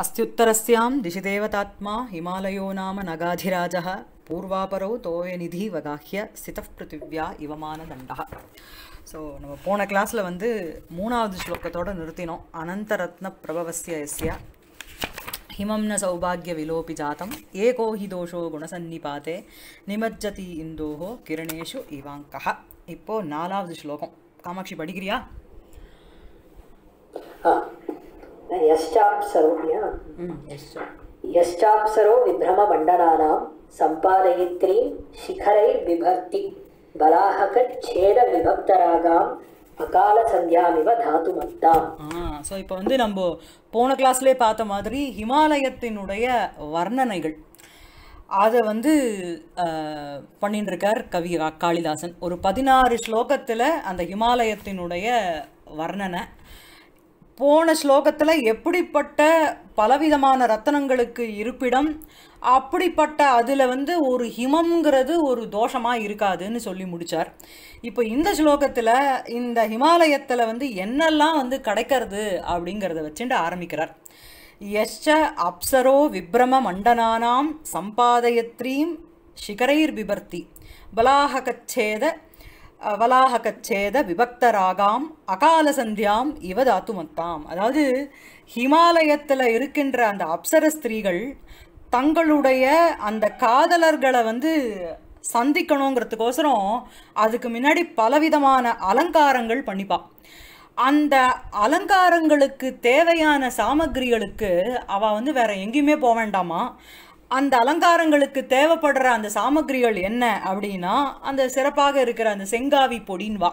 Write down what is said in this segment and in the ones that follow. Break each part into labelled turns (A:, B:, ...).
A: अस्त्युत्तरस्यां दिशिदेवतात्मा ஹிமாலயோ நாம नगाधिराजः பூர்வாபரோ தோய நிதி வகாஹ்ய சித பிருத்திவ்யா இவமான தண்டா ஸோ நம்ம போன கிளாஸில் வந்து மூணாவது ஸ்லோகத்தோடு நிறுத்தினோம் அனந்தரத்ன பிரபவசிய எஸ்ய ஹிமம்ன சௌபாகிய விலோபி ஜாத்தம் ஏகோ ஹி தோஷோ குணசன்னிபாத்தே நிமஜ்ஜதி இந்தோஹோ கிரணேஷு இவாங்கஹ இப்போது நாலாவது ஸ்லோகம் காமாட்சி படிக்கிறியா
B: यश्चाप्सरो விபர்த்தி सम्पादयित्रीं शिखरैर्बिभर्ति விபக்தராகாம்
A: அகால சந்தியாமிவ தாத்து மத்தா ஸோ இப்போ வந்து நம்ம போன கிளாஸ்லேயே பார்த்த மாதிரி ஹிமாலயத்தினுடைய வர்ணனைகள் அதை வந்து பண்ணிட்டு இருக்கார் கவி காளிதாசன் ஒரு பதினாறு ஸ்லோகத்தில் அந்த ஹிமாலயத்தினுடைய வர்ணனை போன ஸ்லோகத்தில் எப்படிப்பட்ட பலவிதமான ரத்தனங்களுக்கு இருப்பிடம் அப்படிப்பட்ட அதில் வந்து ஒரு ஹிமம்ங்கிறது ஒரு தோஷமாக இருக்காதுன்னு சொல்லி முடித்தார் இப்போ இந்த ஸ்லோகத்தில் இந்த ஹிமாலயத்தில் வந்து என்னெல்லாம் வந்து கிடைக்கிறது அப்படிங்கிறத வச்சுட்டு ஆரம்பிக்கிறார் எஷ்ட அப்சரோ விப்ரம மண்டனானாம் சம்பாதயத்ரீம் ஷிகரைர் பிபர்த்தி பலாஹகச்சேத வலாஹகச்சேத விபக்தராகாம் அகால சந்தியாம் இவ தாத்துமத்தாம் அதாவது ஹிமாலயத்தில் இருக்கின்ற அந்த அப்சர ஸ்திரீகள் தங்களுடைய அந்த காதலர்களை வந்து சந்திக்கணுங்கிறதுக்கோசரம் அதுக்கு முன்னாடி பலவிதமான அலங்காரங்கள் பண்ணிப்பாள் அந்த அலங்காரங்களுக்கு தேவையான சாமகிரிகளுக்கு அவள் வந்து வேற எங்கேயுமே போக வேண்டாமா அந்த அலங்காரங்களுக்கு தேவைப்படுற அந்த சாமகிரிகள் என்ன அப்படின்னா அந்த சிறப்பாக இருக்கிற அந்த செங்காவி பொடின்வா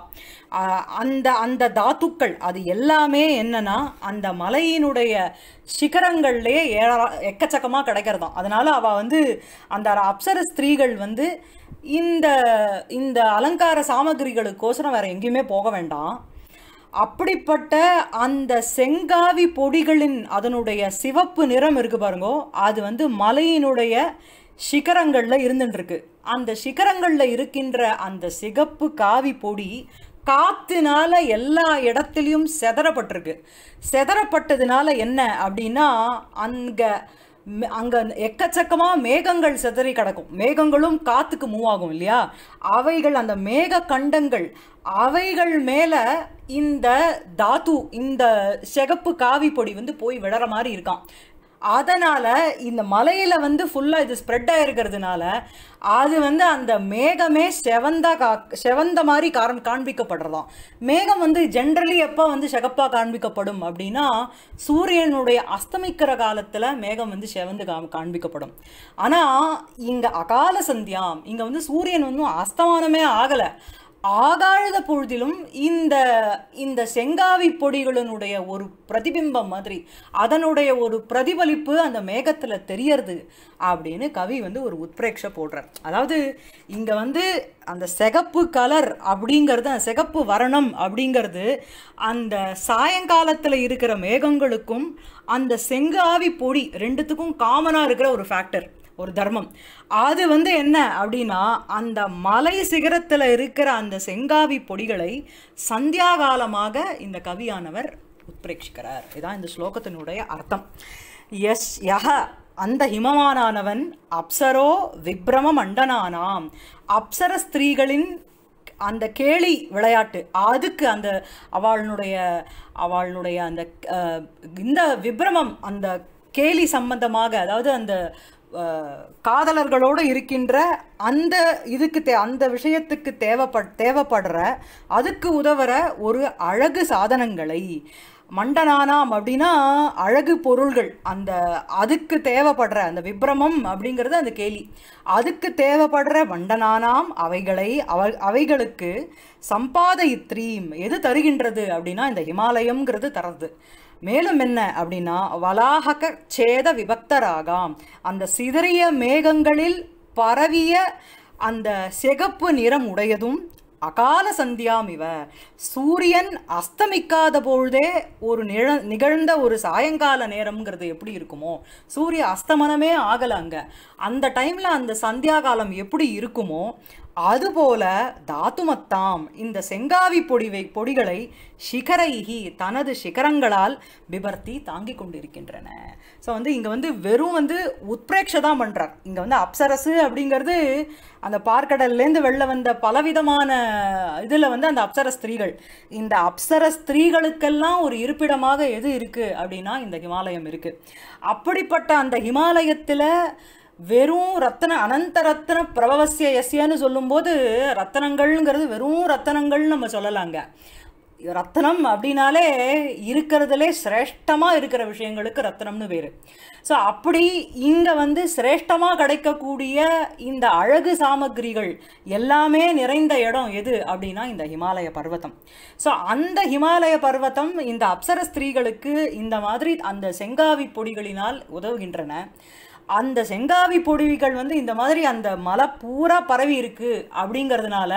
A: அந்த அந்த தாத்துக்கள் அது எல்லாமே என்னன்னா அந்த மலையினுடைய சிகரங்கள்லேயே ஏறா எக்கச்சக்கமாக கிடைக்கிறதாம் அதனால அவள் வந்து அந்த அப்சர ஸ்திரீகள் வந்து இந்த இந்த அலங்கார சாமகிரிகளுக்கோசரம் வேறு எங்கேயுமே போக வேண்டாம் அப்படிப்பட்ட அந்த செங்காவி பொடிகளின் அதனுடைய சிவப்பு நிறம் இருக்குது பாருங்கோ அது வந்து மலையினுடைய சிகரங்களில் இருந்துட்டுருக்கு அந்த சிகரங்களில் இருக்கின்ற அந்த சிகப்பு காவி பொடி காத்துனால எல்லா இடத்துலையும் செதறப்பட்டிருக்கு செதறப்பட்டதுனால என்ன அப்படின்னா அங்கே அங்கே எக்கச்சக்கமாக மேகங்கள் செதறி கிடக்கும் மேகங்களும் காற்றுக்கு மூவ் ஆகும் இல்லையா அவைகள் அந்த மேக கண்டங்கள் அவைகள் மேலே இந்த தாத்து இந்த சிகப்பு காவி பொடி வந்து போய் விழற மாதிரி இருக்கான் அதனால் இந்த மலையில் வந்து ஃபுல்லாக இது ஸ்ப்ரெட் ஆகிருக்கிறதுனால அது வந்து அந்த மேகமே செவந்தாக கா செவந்த மாதிரி காரம் காண்பிக்கப்படுறதாம் மேகம் வந்து ஜென்ரலி எப்போ வந்து செகப்பாக காண்பிக்கப்படும் அப்படின்னா சூரியனுடைய அஸ்தமிக்கிற காலத்தில் மேகம் வந்து செவந்து கா காண்பிக்கப்படும் ஆனால் இங்கே அகால சந்தியாம் இங்கே வந்து சூரியன் வந்து அஸ்தமானமே ஆகலை ஆகாழ்ந்த பொழுதிலும் இந்த இந்த செங்காவி பொடிகளினுடைய ஒரு பிரதிபிம்பம் மாதிரி அதனுடைய ஒரு பிரதிபலிப்பு அந்த மேகத்தில் தெரியறது அப்படின்னு கவி வந்து ஒரு உத்பிரேக்ஷ போடுறார் அதாவது இங்கே வந்து அந்த சிகப்பு கலர் அப்படிங்கிறது அந்த சிகப்பு வரணம் அப்படிங்கிறது அந்த சாயங்காலத்தில் இருக்கிற மேகங்களுக்கும் அந்த செங்காவி பொடி ரெண்டுத்துக்கும் காமனாக இருக்கிற ஒரு ஃபேக்டர் ஒரு தர்மம் அது வந்து என்ன அப்படின்னா அந்த மலை சிகரத்தில் இருக்கிற அந்த செங்காவி பொடிகளை சந்தியாகாலமாக இந்த கவியானவர் உத்பிரேட்சிக்கிறார் இதுதான் இந்த ஸ்லோகத்தினுடைய அர்த்தம் எஸ் யஹ அந்த ஹிமமானானவன் அப்சரோ விப்ரம மண்டனானாம் அப்சர ஸ்திரீகளின் அந்த கேலி விளையாட்டு அதுக்கு அந்த அவளுடைய அவளுடைய அந்த இந்த விப்ரமம் அந்த கேலி சம்பந்தமாக அதாவது அந்த காதலர்களோடு இருக்கின்ற அந்த இதுக்கு தே அந்த விஷயத்துக்கு தேவைப்ப தேவைப்படுற அதுக்கு உதவுற ஒரு அழகு சாதனங்களை மண்டனானாம் அப்படின்னா அழகு பொருள்கள் அந்த அதுக்கு தேவைப்படுற அந்த விப்ரமம் அப்படிங்கிறது அந்த கேலி அதுக்கு தேவைப்படுற மண்டனானாம் அவைகளை அவ அவைகளுக்கு சம்பாதயித்ரீம் எது தருகின்றது அப்படின்னா இந்த ஹிமாலயம்ங்கிறது தரது மேலும் என்ன அப்படின்னா வலாகக சேத விபக்தராகாம் அந்த சிதறிய மேகங்களில் பரவிய அந்த சிகப்பு நிறம் உடையதும் அகால சந்தியாம் இவ சூரியன் அஸ்தமிக்காத பொழுதே ஒரு நிழ நிகழ்ந்த ஒரு சாயங்கால நேரம்ங்கிறது எப்படி இருக்குமோ சூரிய அஸ்தமனமே ஆகலை அங்கே அந்த டைமில் அந்த சந்தியா காலம் எப்படி இருக்குமோ அதுபோல தாத்துமத்தாம் இந்த செங்காவி பொடிவை பொடிகளை சிகரைகி தனது சிகரங்களால் பிபர்த்தி தாங்கி கொண்டிருக்கின்றன ஸோ வந்து இங்கே வந்து வெறும் வந்து உத்பிரேட்சை தான் பண்ணுறார் இங்கே வந்து அப்சரசு அப்படிங்கிறது அந்த பார்க்கடல்லேருந்து வெளில வந்த பலவிதமான இதில் வந்து அந்த அப்சர ஸ்திரீகள் இந்த அப்சர ஸ்திரீகளுக்கெல்லாம் ஒரு இருப்பிடமாக எது இருக்குது அப்படின்னா இந்த ஹிமாலயம் இருக்குது அப்படிப்பட்ட அந்த ஹிமாலயத்தில் வெறும் ரத்தன அனந்த ரத்தன பிரபவசிய எஸ்யன்னு சொல்லும்போது ரத்தனங்கள்ங்கிறது வெறும் ரத்தனங்கள்னு நம்ம சொல்லலாங்க ரத்தனம் அப்படின்னாலே இருக்கிறதுலே சிரேஷ்டமாக இருக்கிற விஷயங்களுக்கு ரத்தனம்னு பேர் ஸோ அப்படி இங்கே வந்து சிரேஷ்டமாக கிடைக்கக்கூடிய இந்த அழகு சாமகிரிகள் எல்லாமே நிறைந்த இடம் எது அப்படின்னா இந்த ஹிமாலய பர்வதம் ஸோ அந்த ஹிமாலய பர்வத்தம் இந்த அப்சர ஸ்திரீகளுக்கு இந்த மாதிரி அந்த செங்காவி பொடிகளினால் உதவுகின்றன அந்த செங்காவி பொடிவிகள் வந்து இந்த மாதிரி அந்த மலை பூரா பரவி இருக்கு அப்படிங்கிறதுனால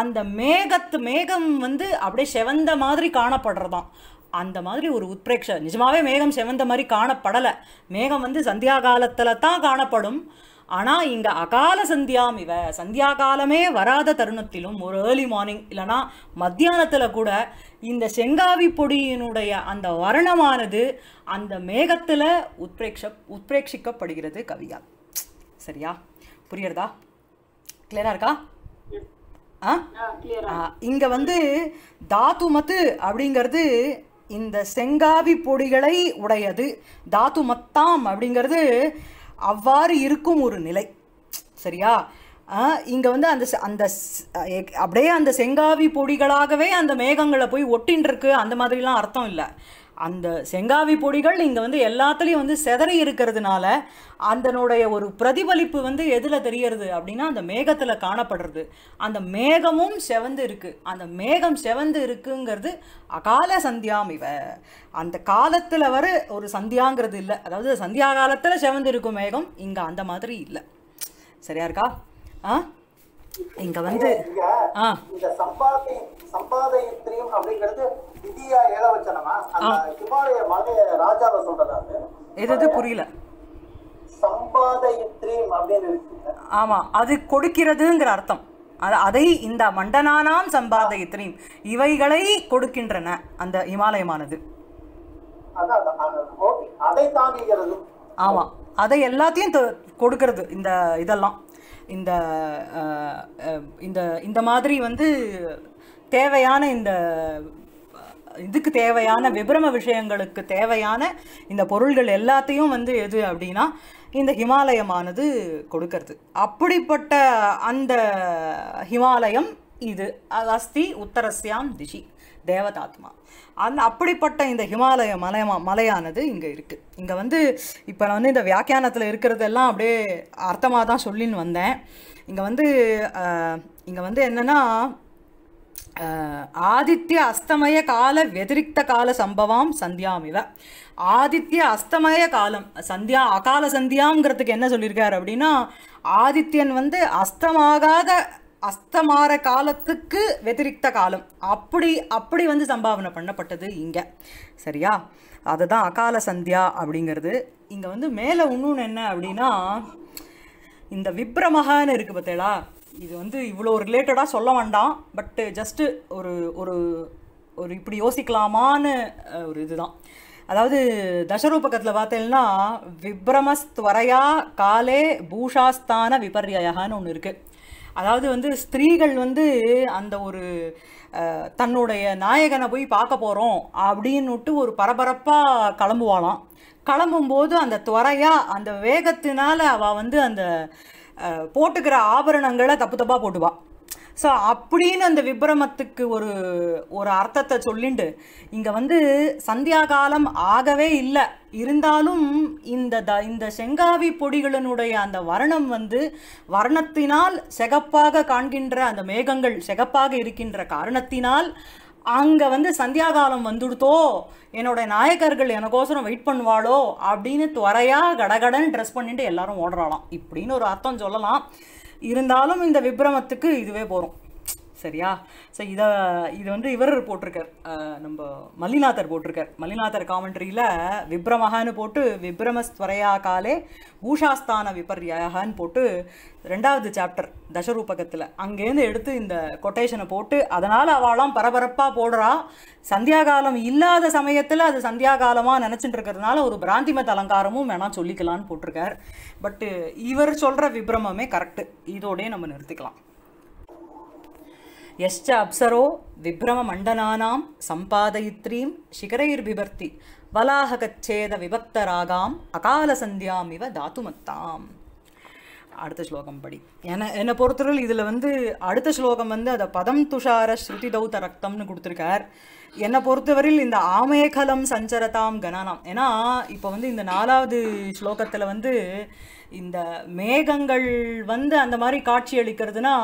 A: அந்த மேகத்து மேகம் வந்து அப்படியே செவந்த மாதிரி காணப்படுறதாம் அந்த மாதிரி ஒரு உத்பிரேக்ஷ நிஜமாவே மேகம் செவந்த மாதிரி காணப்படலை மேகம் வந்து சந்தியா காலத்தில் தான் காணப்படும் ஆனால் இங்கே அகால சந்தியாம் இவ சந்தியா காலமே வராத தருணத்திலும் ஒரு ஏர்லி மார்னிங் இல்லைனா மத்தியானத்தில் கூட இந்த செங்காவி பொடியினுடைய அந்த வர்ணமானது அந்த மேகத்தில் உத்ரேக்ஷ உத்பிரேக்ஷிக்கப்படுகிறது கவியால் சரியா புரியுறதா கிளியராக இருக்கா இங்க வந்து தாத்துமத்து அப்படிங்கிறது இந்த செங்காவி பொடிகளை உடையது தாத்துமத்தாம் அப்படிங்கிறது அவ்வாறு இருக்கும் ஒரு நிலை சரியா இங்கே வந்து அந்த அந்த அப்படியே அந்த செங்காவி பொடிகளாகவே அந்த மேகங்களை போய் ஒட்டின்னு இருக்கு அந்த மாதிரிலாம் அர்த்தம் இல்லை அந்த செங்காவி பொடிகள் இங்கே வந்து எல்லாத்துலேயும் வந்து செதறி இருக்கிறதுனால அதனுடைய ஒரு பிரதிபலிப்பு வந்து எதில் தெரியறது அப்படின்னா அந்த மேகத்தில் காணப்படுறது அந்த மேகமும் செவந்து இருக்குது அந்த மேகம் செவந்து இருக்குங்கிறது அகால சந்தியாம் இவ அந்த காலத்தில் வர ஒரு சந்தியாங்கிறது இல்லை அதாவது சந்தியா காலத்தில் செவந்து இருக்கும் மேகம் இங்கே அந்த மாதிரி இல்லை சரியா இருக்கா ஆ இங்க வந்து இந்த
B: சம்பாதி சம்பாதயத்திரியம் அப்படிங்கிறது விதியா ஏழ வச்சனமா அந்த ஹிமாலய மலை ராஜாவை சொல்றதா எது புரியல சம்பாதயத்திரியம் அப்படின்னு
A: ஆமா அது கொடுக்கிறதுங்கிற அர்த்தம் அதை இந்த மண்டனானாம் சம்பாதயத்திரியும் இவைகளை கொடுக்கின்றன அந்த இமாலயமானது அதை ஆமா அதை எல்லாத்தையும் கொடுக்கறது இந்த இதெல்லாம் இந்த இந்த இந்த மாதிரி வந்து தேவையான இந்த இதுக்கு தேவையான விபரம விஷயங்களுக்கு தேவையான இந்த பொருள்கள் எல்லாத்தையும் வந்து எது அப்படின்னா இந்த ஹிமாலயமானது கொடுக்கறது அப்படிப்பட்ட அந்த ஹிமாலயம் இது அஸ்தி உத்தரஸ்யாம் திஷி தேவதாத்மா அந்த அப்படிப்பட்ட இந்த ஹிமாலய மலைய மலையானது இங்கே இருக்குது இங்கே வந்து இப்போ நான் வந்து இந்த வியாக்கியானத்தில் இருக்கிறதெல்லாம் அப்படியே அர்த்தமாக தான் சொல்லின்னு வந்தேன் இங்கே வந்து இங்கே வந்து என்னென்னா ஆதித்ய அஸ்தமய கால வெதிரிக்த கால சம்பவம் சந்தியாமிவ ஆதித்ய அஸ்தமய காலம் சந்தியா அகால சந்தியாங்கிறதுக்கு என்ன சொல்லியிருக்காரு அப்படின்னா ஆதித்யன் வந்து அஸ்தமாகாத அஸ்தமார காலத்துக்கு வெதிரிக்த காலம் அப்படி அப்படி வந்து சம்பாவனை பண்ணப்பட்டது இங்கே சரியா அதுதான் அகால சந்தியா அப்படிங்கிறது இங்கே வந்து மேலே இன்னொன்று என்ன அப்படின்னா இந்த விப்ரமகான்னு இருக்குது பார்த்தீங்களா இது வந்து இவ்வளோ ரிலேட்டடாக சொல்ல வேண்டாம் பட்டு ஜஸ்ட்டு ஒரு ஒரு ஒரு இப்படி யோசிக்கலாமான்னு ஒரு இதுதான் அதாவது தசரூபகத்தில் பார்த்தேன்னா விப்ரமஸ்துவரையா காலே பூஷாஸ்தான விபர்யகான்னு ஒன்று இருக்குது அதாவது வந்து ஸ்திரீகள் வந்து அந்த ஒரு தன்னுடைய நாயகனை போய் பார்க்க போகிறோம் அப்படின்னுட்டு ஒரு பரபரப்பாக கிளம்புவாளாம் கிளம்பும்போது அந்த துறையாக அந்த வேகத்தினால அவள் வந்து அந்த போட்டுக்கிற ஆபரணங்களை தப்பு தப்பாக போட்டுவாள் ஸோ அப்படின்னு அந்த விபரமத்துக்கு ஒரு ஒரு அர்த்தத்தை சொல்லிண்டு இங்கே வந்து சந்தியா காலம் ஆகவே இல்லை இருந்தாலும் இந்த த இந்த செங்காவி பொடிகளினுடைய அந்த வர்ணம் வந்து வர்ணத்தினால் செகப்பாக காண்கின்ற அந்த மேகங்கள் செகப்பாக இருக்கின்ற காரணத்தினால் அங்கே வந்து சந்தியாகாலம் வந்துடுத்தோ என்னோட நாயக்கர்கள் எனக்கோசரம் வெயிட் பண்ணுவாளோ அப்படின்னு துறையாக கடகடன் ட்ரெஸ் பண்ணிட்டு எல்லாரும் ஓடுறாளாம் இப்படின்னு ஒரு அர்த்தம் சொல்லலாம் இருந்தாலும் இந்த விப்ரமத்துக்கு இதுவே போகிறோம் சரியா ஸோ இதை இது வந்து இவர் போட்டிருக்கார் நம்ம மல்லிநாதர் போட்டிருக்கார் மல்லிநாதர் காமெண்ட்ரியில் விப்ரமஹான்னு போட்டு விப்ரமஸ்வரையா காலே பூஷாஸ்தான விபர்யாகான்னு போட்டு ரெண்டாவது சாப்டர் தசரூபகத்தில் அங்கேருந்து எடுத்து இந்த கொட்டேஷனை போட்டு அதனால் அவளாம் பரபரப்பாக போடுறா சந்தியாகாலம் இல்லாத சமயத்தில் அது சந்தியாகாலமாக நினச்சிட்டு இருக்கிறதுனால ஒரு பிராந்திமத் அலங்காரமும் வேணாம் சொல்லிக்கலான்னு போட்டிருக்கார் பட்டு இவர் சொல்கிற விப்ரமமே கரெக்டு இதோடய நம்ம நிறுத்திக்கலாம் யஷ்ச அப்சரோ மண்டனானாம் சம்பாதயித்ரீம் சிகரைர்பிபர்த்தி விபக்த விபக்தராகாம் அகால சந்தியாம் இவ தாத்துமத்தாம் அடுத்த ஸ்லோகம் படி என என்னை பொறுத்தவரை இதில் வந்து அடுத்த ஸ்லோகம் வந்து அதை பதம் துஷார ஸ்ருதி தௌத்த ரத்தம்னு கொடுத்துருக்கார் என்னை பொறுத்தவரையில் இந்த ஆமேகலம் சஞ்சரதாம் கணானாம் ஏன்னா இப்போ வந்து இந்த நாலாவது ஸ்லோகத்தில் வந்து இந்த மேகங்கள் வந்து அந்த மாதிரி காட்சி அளிக்கிறதுனா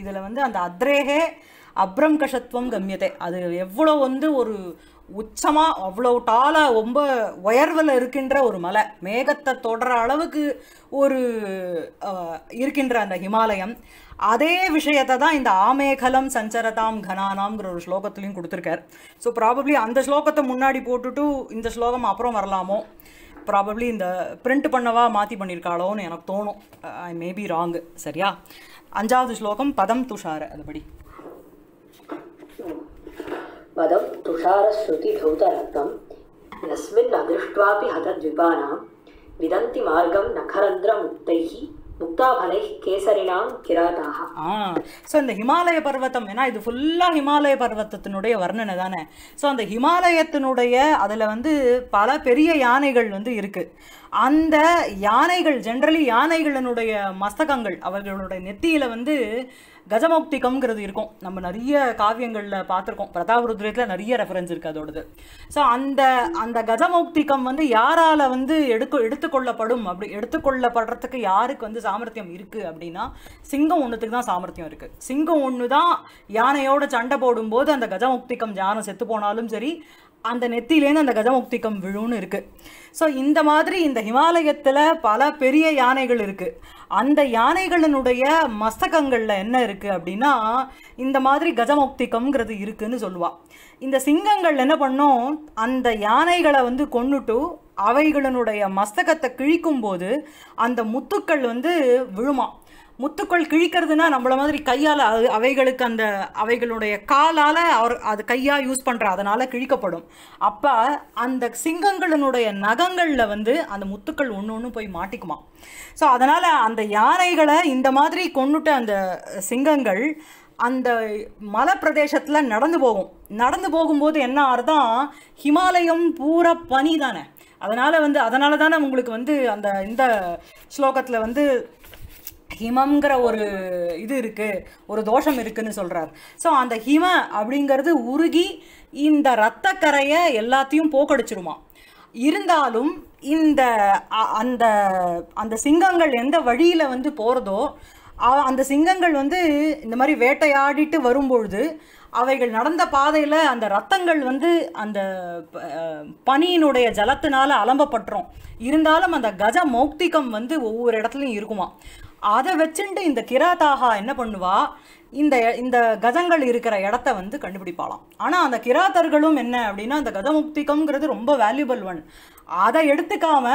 A: இதில் வந்து அந்த அத்ரேகே அப்ரம் கஷத்துவம் கம்யத்தை அது எவ்வளோ வந்து ஒரு உச்சமாக அவ்வளோ டாலாக ரொம்ப உயர்வில் இருக்கின்ற ஒரு மலை மேகத்தை தொடர அளவுக்கு ஒரு இருக்கின்ற அந்த ஹிமாலயம் அதே விஷயத்தை தான் இந்த ஆமேகலம் சஞ்சரதாம் கனானாம்ங்கிற ஒரு ஸ்லோகத்துலேயும் கொடுத்துருக்கார் ஸோ ப்ராபப்ளி அந்த ஸ்லோகத்தை முன்னாடி போட்டுட்டு இந்த ஸ்லோகம் அப்புறம் வரலாமோ ப்ராபப்ளி இந்த பிரிண்ட் பண்ணவா மாற்றி பண்ணியிருக்காளோன்னு எனக்கு தோணும் ஐ மேபி ராங்கு சரியா அஞ்சாவது ஸ்லோகம் பதம் துஷார அதுபடி
B: பதம் துஷாரஸ்ருதி தௌதரத்னம் யஸ்மின் அதிருஷ்டாபி ஹதத்விபானாம் விதந்தி மார்க்கம் நகரந்திர முக்தைஹி
A: ஸோ இந்த ஹிமாலய பர்வத்தம் ஏன்னா இது ஃபுல்லாக ஹிமாலய பர்வத்தத்தினுடைய வர்ணனை தானே ஸோ அந்த ஹிமாலயத்தினுடைய அதில் வந்து பல பெரிய யானைகள் வந்து இருக்குது அந்த யானைகள் ஜென்ரலி யானைகளினுடைய மஸ்தகங்கள் அவர்களுடைய நெத்தியில் வந்து கஜமௌக்திகம்ங்கிறது இருக்கும் நம்ம நிறைய காவியங்களில் பார்த்துருக்கோம் பிரதாபருத்ரத்தில் நிறைய ரெஃபரன்ஸ் இருக்குது அதோடது ஸோ அந்த அந்த கஜமௌக்திகம் வந்து யாரால் வந்து எடுக்க எடுத்துக்கொள்ளப்படும் அப்படி எடுத்துக்கொள்ளப்படுறதுக்கு யாருக்கு வந்து சாமர்த்தியம் இருக்குது அப்படின்னா சிங்கம் ஒன்றுத்துக்கு தான் சாமர்த்தியம் இருக்குது சிங்கம் ஒன்று தான் யானையோட சண்டை போடும்போது அந்த கஜமுக்திகம் யானை செத்து போனாலும் சரி அந்த நெத்திலேருந்து அந்த கஜமுக்திகம் விழுன்னு இருக்குது ஸோ இந்த மாதிரி இந்த ஹிமாலயத்தில் பல பெரிய யானைகள் இருக்குது அந்த யானைகளினுடைய மஸ்தகங்களில் என்ன இருக்குது அப்படின்னா இந்த மாதிரி கஜமுக்திகம்ங்கிறது இருக்குதுன்னு சொல்லுவாள் இந்த சிங்கங்கள் என்ன பண்ணோம் அந்த யானைகளை வந்து கொண்டுட்டு அவைகளினுடைய மஸ்தகத்தை கிழிக்கும் போது அந்த முத்துக்கள் வந்து விழுமா முத்துக்கள் கிழிக்கிறதுனா நம்மள மாதிரி கையால் அது அவைகளுக்கு அந்த அவைகளுடைய காலால் அவர் அது கையாக யூஸ் பண்ணுற அதனால் கிழிக்கப்படும் அப்போ அந்த சிங்கங்களினுடைய நகங்களில் வந்து அந்த முத்துக்கள் ஒன்று ஒன்று போய் மாட்டிக்குமா ஸோ அதனால் அந்த யானைகளை இந்த மாதிரி கொண்டுட்ட அந்த சிங்கங்கள் அந்த மலை பிரதேசத்தில் நடந்து போகும் நடந்து போகும்போது என்ன ஆறுதான் ஹிமாலயம் பூரா பனி தானே அதனால் வந்து அதனால தானே உங்களுக்கு வந்து அந்த இந்த ஸ்லோகத்தில் வந்து ஹிமம்ங்கிற ஒரு இது இருக்குது ஒரு தோஷம் இருக்குன்னு சொல்றார் ஸோ அந்த ஹிம அப்படிங்கிறது உருகி இந்த ரத்தக்கரையை எல்லாத்தையும் போக்கடிச்சிருமா இருந்தாலும் இந்த அந்த அந்த சிங்கங்கள் எந்த வழியில் வந்து போகிறதோ அந்த சிங்கங்கள் வந்து இந்த மாதிரி வேட்டையாடிட்டு வரும்பொழுது அவைகள் நடந்த பாதையில் அந்த ரத்தங்கள் வந்து அந்த பனியினுடைய ஜலத்தினால அலம்பப்பட்டுரும் இருந்தாலும் அந்த கஜ மௌக்திகம் வந்து ஒவ்வொரு இடத்துலையும் இருக்குமா அதை வச்சுட்டு இந்த கிராதாகா என்ன பண்ணுவா இந்த இந்த கதங்கள் இருக்கிற இடத்த வந்து கண்டுபிடிப்பாளாம் ஆனால் அந்த கிராத்தர்களும் என்ன அப்படின்னா அந்த கதமுக்திகம்ங்கிறது ரொம்ப வேல்யூபிள் ஒன் அதை எடுத்துக்காம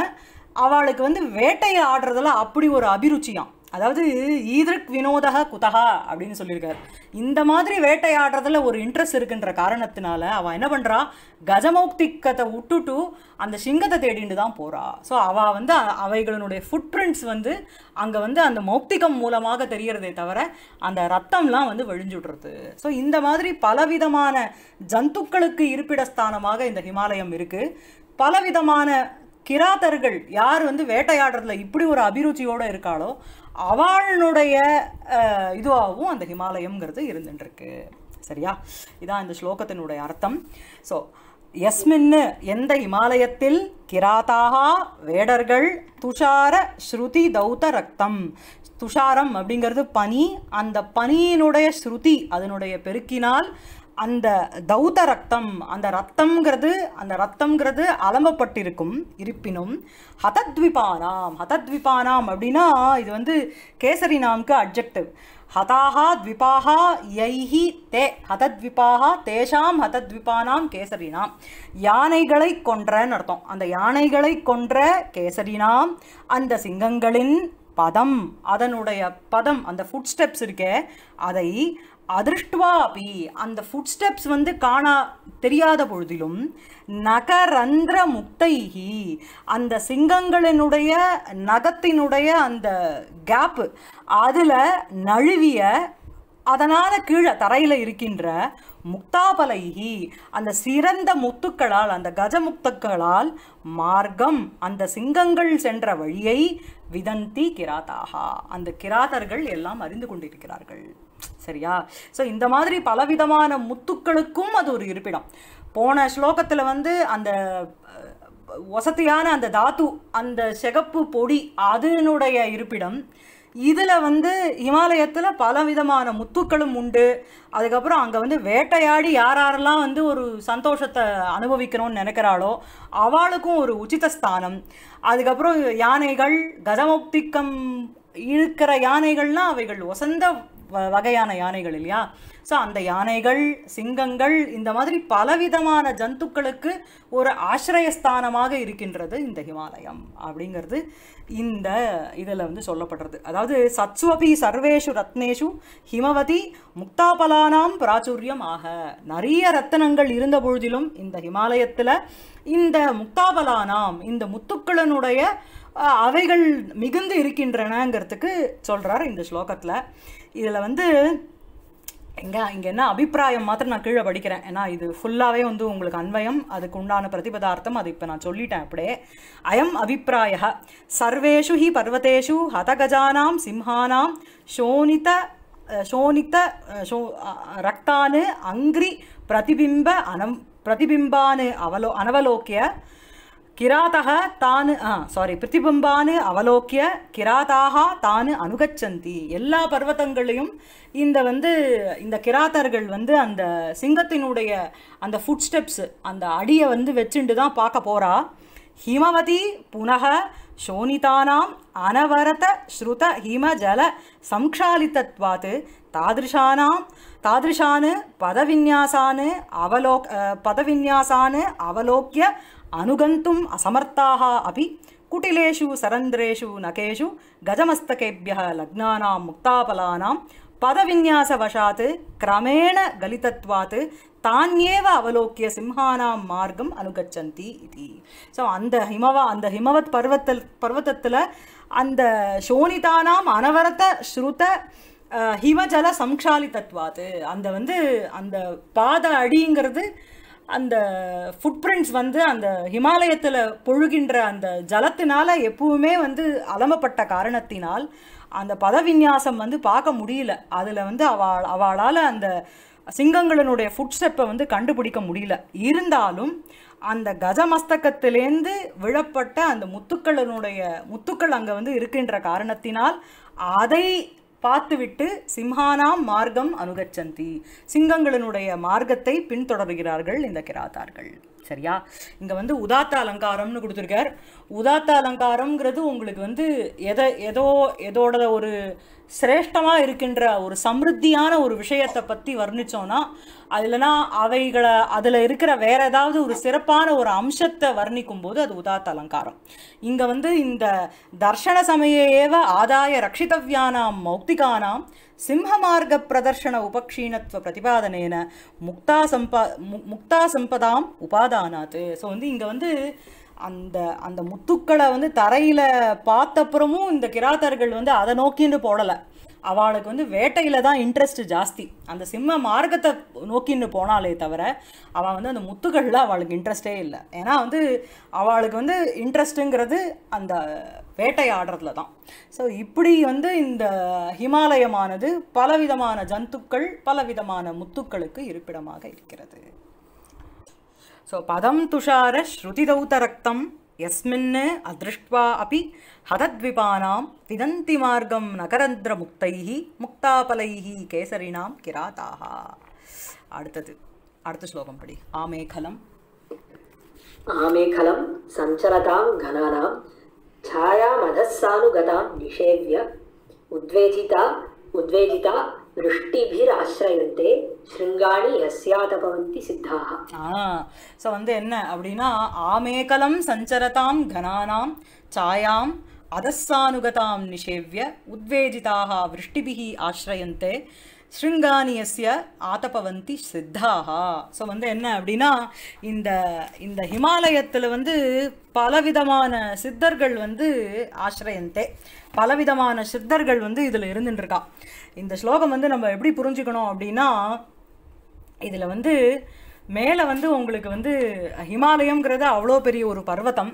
A: அவளுக்கு வந்து வேட்டையை ஆடுறதுல அப்படி ஒரு அபிருச்சியாம் அதாவது ஈதிரக் வினோதக குதகா அப்படின்னு சொல்லியிருக்காரு இந்த மாதிரி வேட்டையாடுறதுல ஒரு இன்ட்ரெஸ்ட் இருக்குன்ற காரணத்தினால அவன் என்ன பண்ணுறா கஜமௌக்திக்கத்தை விட்டுட்டு அந்த சிங்கத்தை தேடிட்டு தான் போகிறா ஸோ அவள் வந்து அவைகளினுடைய ஃபுட்பிரிண்ட்ஸ் வந்து அங்கே வந்து அந்த மௌக்திகம் மூலமாக தெரிகிறதே தவிர அந்த ரத்தம்லாம் வந்து விழுஞ்சுடுறது ஸோ இந்த மாதிரி பலவிதமான ஜந்துக்களுக்கு இருப்பிட ஸ்தானமாக இந்த ஹிமாலயம் இருக்குது பலவிதமான கிராதர்கள் யார் வந்து வேட்டையாடுறதுல இப்படி ஒரு அபிருச்சியோடு இருக்காளோ அவளுடைய இதுவாகவும் அந்த ஹிமாலயம்ங்கிறது இருந்துட்டுருக்கு சரியா இதான் இந்த ஸ்லோகத்தினுடைய அர்த்தம் ஸோ எஸ்மின்னு எந்த இமாலயத்தில் கிராதாக வேடர்கள் துஷார ஸ்ருதி தௌத்த ரக்தம் துஷாரம் அப்படிங்கிறது பனி அந்த பனியினுடைய ஸ்ருதி அதனுடைய பெருக்கினால் அந்த தௌத ரத்தம் அந்த ரத்தம்ங்கிறது அந்த ரத்தம்ங்கிறது அலம்பப்பட்டிருக்கும் இருப்பினும் ஹதத்விபானாம் ஹதத்விபானாம் அப்படின்னா இது வந்து கேசரி நாம்க்கு அப்ஜெக்டிவ் ஹதாகா த்விபாகா யைஹி தே ஹதத்விபாகா தேஷாம் ஹதத்விபானாம் கேசரினாம் யானைகளை கொன்றன்னு அர்த்தம் அந்த யானைகளை கொன்ற கேசரினாம் அந்த சிங்கங்களின் பதம் அதனுடைய பதம் அந்த ஃபுட் ஸ்டெப்ஸ் இருக்கே அதை அதிருஷ்டுவா அப்பி அந்த ஃபுட் ஸ்டெப்ஸ் வந்து காணா தெரியாத பொழுதிலும் நகரந்திர முக்தைகி அந்த சிங்கங்களினுடைய நகத்தினுடைய அந்த கேப்பு அதில் நழுவிய அதனால் கீழே தரையில் இருக்கின்ற முக்தாபலைகி அந்த சிறந்த முத்துக்களால் அந்த கஜமுக்தக்களால் மார்க்கம் அந்த சிங்கங்கள் சென்ற வழியை விதந்தி கிராதாகா அந்த கிராதர்கள் எல்லாம் அறிந்து கொண்டிருக்கிறார்கள் சரியா ஸோ இந்த மாதிரி பலவிதமான முத்துக்களுக்கும் அது ஒரு இருப்பிடம் போன ஸ்லோகத்தில் வந்து அந்த வசதியான அந்த தாத்து அந்த சிகப்பு பொடி அதனுடைய இருப்பிடம் இதில் வந்து இமாலயத்தில் பலவிதமான முத்துக்களும் உண்டு அதுக்கப்புறம் அங்கே வந்து வேட்டையாடி யார் யாரெல்லாம் வந்து ஒரு சந்தோஷத்தை அனுபவிக்கணும்னு நினைக்கிறாளோ அவளுக்கும் ஒரு உச்சித ஸ்தானம் அதுக்கப்புறம் யானைகள் கஜமுக்திக்கம் இருக்கிற யானைகள்லாம் அவைகள் ஒசந்த வகையான யானைகள் இல்லையா ஸோ அந்த யானைகள் சிங்கங்கள் இந்த மாதிரி பலவிதமான ஜந்துக்களுக்கு ஒரு ஆசிரயஸ்தானமாக இருக்கின்றது இந்த ஹிமாலயம் அப்படிங்கிறது இந்த இதில் வந்து சொல்லப்படுறது அதாவது சத்ஸ்வபி சர்வேஷு ரத்னேஷு ஹிமவதி முக்தாபலானாம் பிராச்சுரியம் ஆக நிறைய ரத்தனங்கள் இருந்த பொழுதிலும் இந்த ஹிமாலயத்தில் இந்த முக்தாபலானாம் இந்த முத்துக்களனுடைய அவைகள் மிகுந்து இருக்கின்றனங்கிறதுக்கு சொல்கிறார் இந்த ஸ்லோகத்தில் இதில் வந்து எங்கே இங்கே என்ன அபிப்பிராயம் மாத்திரம் நான் கீழே படிக்கிறேன் ஏன்னா இது ஃபுல்லாகவே வந்து உங்களுக்கு அன்வயம் அதுக்கு உண்டான பிரதிபதார்த்தம் அது இப்போ நான் சொல்லிட்டேன் அப்படியே அயம் அபிப்பிராய சர்வேஷு ஹி பர்வத்தேஷு ஹதகஜானாம் சிம்ஹானாம் சோனித சோனித்த சோ ரக்தானு அங்கிரி பிரதிபிம்ப அனம் பிரதிபிம்பானு அவலோ அனவலோக்கிய கிராதக தானு சாரி பிரதிபிம்பானு அவலோக்கிய கிராதாக தானு அனுகச்சந்தி எல்லா பர்வத்தங்களையும் இந்த வந்து இந்த கிராத்தர்கள் வந்து அந்த சிங்கத்தினுடைய அந்த ஃபுட் ஸ்டெப்ஸ் அந்த அடியை வந்து வச்சுட்டு தான் பார்க்க போகிறா ஹிமவதி புனக சோனிதானாம் அனவரத ஸ்ருத ஹிமஜல சம்க்ஷாலித்தத்வாத்து தாதிருஷானாம் தாதிருஷானு பதவிநியாசானு அவலோக் பதவிநியாசானு அவலோக்கிய अनुगन्तुम् அசமர்த்தாக अपि குட்டிலேஷு சரந்திரேஷு நகேஷு गजमस्तकेभ्यः लग्नानां मुक्ताफलानां पदविन्यासवशात् क्रमेण गलितत्वात् தானேவ அவலோக்கிய சிம்ஹானாம் மார்க்கம் அனுகச்சந்தி இது ஸோ அந்த ஹிமவா அந்த ஹிமவத் பர்வத்தில் பர்வத்தத்தில் அந்த சோனிதானாம் அனவரத்த ஸ்ருத ஹிமஜல சம்ஷாலி தத்வாத்து அந்த வந்து அந்த பாத அடிங்கிறது அந்த ஃபுட் பிரிண்ட்ஸ் வந்து அந்த ஹிமாலயத்தில் பொழுகின்ற அந்த ஜலத்தினால் எப்பவுமே வந்து அலமப்பட்ட காரணத்தினால் அந்த பதவிநியாசம் வந்து பார்க்க முடியல அதில் வந்து அவள் அவளால் அந்த சிங்கங்களினுடைய ஃபுட் ஸ்டெப்பை வந்து கண்டுபிடிக்க முடியல இருந்தாலும் அந்த கஜமஸ்தகத்திலேருந்து விழப்பட்ட அந்த முத்துக்களினுடைய முத்துக்கள் அங்கே வந்து இருக்கின்ற காரணத்தினால் அதை பார்த்துவிட்டு சிம்ஹானாம் மார்க்கம் அனுகச்சந்தி சிங்கங்களினுடைய மார்க்கத்தை பின்தொடர்கிறார்கள் இந்த கிராதார்கள் சரியா இங்கே வந்து உதாத்த அலங்காரம்னு கொடுத்துருக்கார் உதாத்த அலங்காரம்ங்கிறது உங்களுக்கு வந்து எதை ஏதோ எதோட ஒரு சிரேஷ்டமாக இருக்கின்ற ஒரு சமிருத்தியான ஒரு விஷயத்தை பற்றி வர்ணித்தோன்னா அதுலனா அவைகளை அதில் இருக்கிற வேற ஏதாவது ஒரு சிறப்பான ஒரு அம்சத்தை வர்ணிக்கும் போது அது உதாத்த அலங்காரம் இங்கே வந்து இந்த தர்ஷன சமய ஏவ ஆதாய ரக்ஷிதவ்யானாம் மௌக்திகானாம் சிம்மார்க பிரதர்ஷன உபக்ஷீணத்துவ பிரதிபாதனேன முக்தா சம்பா முக்தா சம்பதாம் உபாதானாத் ஸோ வந்து இங்கே வந்து அந்த அந்த முத்துக்களை வந்து தரையில் பார்த்தப்புறமும் இந்த கிராத்தர்கள் வந்து அதை நோக்கின்னு போடலை அவளுக்கு வந்து வேட்டையில் தான் இன்ட்ரெஸ்ட் ஜாஸ்தி அந்த சிம்ம மார்க்கத்தை நோக்கின்னு போனாலே தவிர அவள் வந்து அந்த முத்துகளில் அவளுக்கு இன்ட்ரெஸ்டே இல்லை ஏன்னா வந்து அவளுக்கு வந்து இன்ட்ரெஸ்ட்டுங்கிறது அந்த வேட்டையாடுறதுல தான் ஸோ இப்படி வந்து இந்த ஹிமாலயமானது பலவிதமான ஜந்துக்கள் பலவிதமான முத்துக்களுக்கு இருப்பிடமாக இருக்கிறது ஸோ பதம் துஷார ஸ்ருதிதௌதரக்தம் எஸ்மின்னு அதிருஷ்டுவா அப்படி ஹதத்விபானாம் விதந்தி மார்க்கம் நகரந்திர முக்தைஹி முக்தாபலைஹி கேசரினாம் கிராதாகா அடுத்தது அடுத்த ஸ்லோகம் படி ஆமேகலம்
B: ஆமேகலம் சஞ்சரதாம் கணானாம் ಛಾಯಾ ಮಧಸ್ಸಾನುಗತಾಂ ನಿಷೇವ್ಯ ಉದ್ವೇಜಿತ ஸோ
A: வந்து என்ன அப்படின்னா ஆமேகலம் சஞ்சரதாம் கனானாம் சாயாம் அதஸ்ஸானுகதாம் நிஷேவிய உத்வேஜிதாக விருஷ்டிபிகி ஆசிரயந்தே ஸ்ருங்கானியஸ்ய ஆதப்பவந்தி சித்தாகா ஸோ வந்து என்ன அப்படின்னா இந்த இந்த ஹிமாலயத்தில் வந்து பலவிதமான சித்தர்கள் வந்து ஆசிரயந்தே பலவிதமான சித்தர்கள் வந்து இதில் இருந்துட்டுருக்கான் இந்த ஸ்லோகம் வந்து நம்ம எப்படி புரிஞ்சுக்கணும் அப்படின்னா இதில் வந்து மேலே வந்து உங்களுக்கு வந்து ஹிமாலயங்கிறது அவ்வளோ பெரிய ஒரு பர்வத்தம்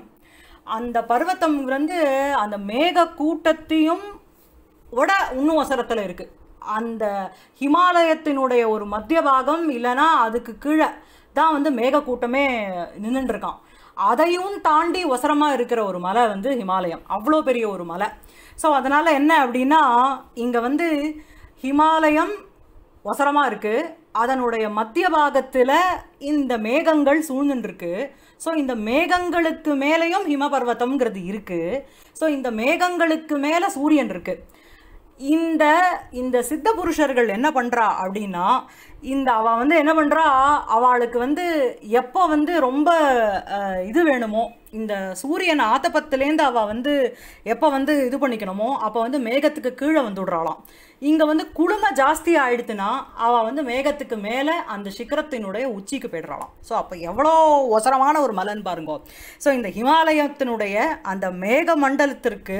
A: அந்த பர்வத்தம் வந்து அந்த மேக கூட்டத்தையும் விட இன்னும் வசரத்தில் இருக்குது அந்த ஹிமாலயத்தினுடைய ஒரு மத்திய பாகம் இல்லைன்னா அதுக்கு கீழே தான் வந்து மேக கூட்டமே நின்றுட்டுருக்கான் அதையும் தாண்டி ஒசரமாக இருக்கிற ஒரு மலை வந்து ஹிமாலயம் அவ்வளோ பெரிய ஒரு மலை ஸோ அதனால் என்ன அப்படின்னா இங்கே வந்து ஹிமாலயம் ஒசரமாக இருக்குது அதனுடைய மத்திய பாகத்தில் இந்த மேகங்கள் சூழ்ந்துருக்கு ஸோ இந்த மேகங்களுக்கு மேலேயும் ஹிமபர்வத்தம்ங்கிறது இருக்குது ஸோ இந்த மேகங்களுக்கு மேலே சூரியன் இருக்குது இந்த இந்த சித்த புருஷர்கள் என்ன பண்ணுறா அப்படின்னா இந்த அவள் வந்து என்ன பண்ணுறா அவளுக்கு வந்து எப்போ வந்து ரொம்ப இது வேணுமோ இந்த சூரியன் ஆத்தப்பத்துலேருந்து அவள் வந்து எப்போ வந்து இது பண்ணிக்கணுமோ அப்போ வந்து மேகத்துக்கு கீழே வந்து விடுறாளாம் இங்கே வந்து குளுமை ஜாஸ்தி ஆயிடுத்துன்னா அவள் வந்து மேகத்துக்கு மேலே அந்த சிக்கரத்தினுடைய உச்சிக்கு போயிடுறாளாம் ஸோ அப்போ எவ்வளோ ஒசரமான ஒரு மலைன்னு பாருங்கோ ஸோ இந்த ஹிமாலயத்தினுடைய அந்த மேக மண்டலத்திற்கு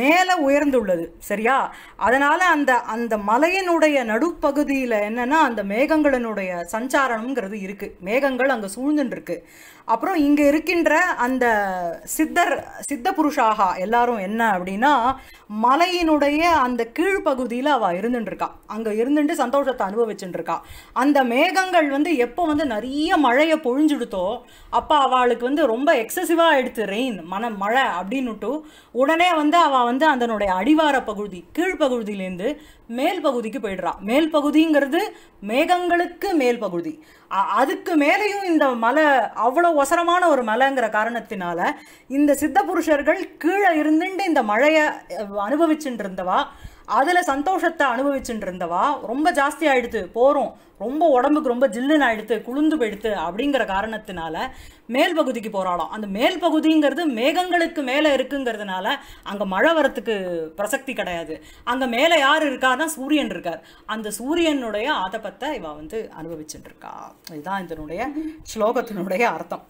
A: மேலே உயர்ந்துள்ளது சரியா அதனால் அந்த அந்த மலையினுடைய நடுப்பகுதியில் என்னென்னா அந்த மேகங்களினுடைய சஞ்சாரம்ங்கிறது இருக்குது மேகங்கள் அங்கே சூழ்ந்துட்டுருக்கு அப்புறம் இங்கே இருக்கின்ற அந்த சித்தர் சித்த புருஷாகா எல்லாரும் என்ன அப்படின்னா மலையினுடைய அந்த கீழ்ப்பகுதியில் அவள் இருந்துட்டுருக்கா அங்கே இருந்துட்டு சந்தோஷத்தை அனுபவிச்சுட்டுருக்கா அந்த மேகங்கள் வந்து எப்போ வந்து நிறைய மழையை பொழிஞ்சுடுத்தோ அப்போ அவளுக்கு வந்து ரொம்ப எக்ஸசிவாக எடுத்து ரெயின் மன மழை அப்படின்னுட்டு உடனே வந்து அவள் வந்து அதனுடைய அடிவார பகுதி கீழ்ப்பகுதியிலேருந்து மேல் பகுதிக்கு போயிடுறான் மேல் பகுதிங்கிறது மேகங்களுக்கு மேல் பகுதி அதுக்கு மேலேயும் இந்த மலை அவ்வளோ ஒசரமான ஒரு மலைங்கிற காரணத்தினால இந்த சித்த புருஷர்கள் கீழே இருந்துட்டு இந்த மழையை அனுபவிச்சுட்டு இருந்தவா அதில் சந்தோஷத்தை அனுபவிச்சுட்டு இருந்தவா ரொம்ப ஜாஸ்தி ஆகிடுது போகிறோம் ரொம்ப உடம்புக்கு ரொம்ப ஜில்லுன்னு ஆகிடுது குளிர்ந்து போயிடுது அப்படிங்கிற காரணத்தினால மேல் பகுதிக்கு போகிறாளாம் அந்த மேல் பகுதிங்கிறது மேகங்களுக்கு மேலே இருக்குங்கிறதுனால அங்கே மழை வரத்துக்கு பிரசக்தி கிடையாது அங்கே மேலே யார் தான் சூரியன் இருக்கார் அந்த சூரியனுடைய ஆதபத்தை இவா வந்து அனுபவிச்சுட்டு இருக்கா இதுதான் இதனுடைய ஸ்லோகத்தினுடைய அர்த்தம்